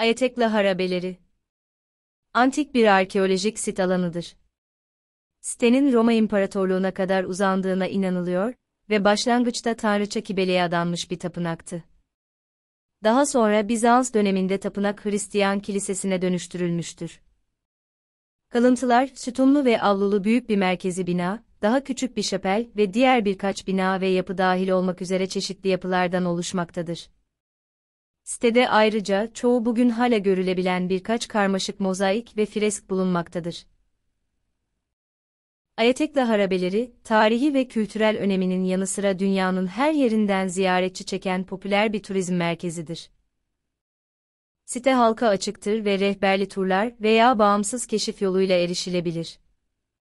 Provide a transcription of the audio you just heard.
Ayatekla harabeleri. Antik bir arkeolojik sit alanıdır. Sitenin Roma İmparatorluğuna kadar uzandığına inanılıyor ve başlangıçta Tanrıça Kibele'ye adanmış bir tapınaktı. Daha sonra Bizans döneminde tapınak Hristiyan kilisesine dönüştürülmüştür. Kalıntılar, sütunlu ve avlulu büyük bir merkezi bina, daha küçük bir şapel ve diğer birkaç bina ve yapı dahil olmak üzere çeşitli yapılardan oluşmaktadır. Sitede ayrıca çoğu bugün hala görülebilen birkaç karmaşık mozaik ve fresk bulunmaktadır. Ayatekla harabeleri, tarihi ve kültürel öneminin yanı sıra dünyanın her yerinden ziyaretçi çeken popüler bir turizm merkezidir. Site halka açıktır ve rehberli turlar veya bağımsız keşif yoluyla erişilebilir.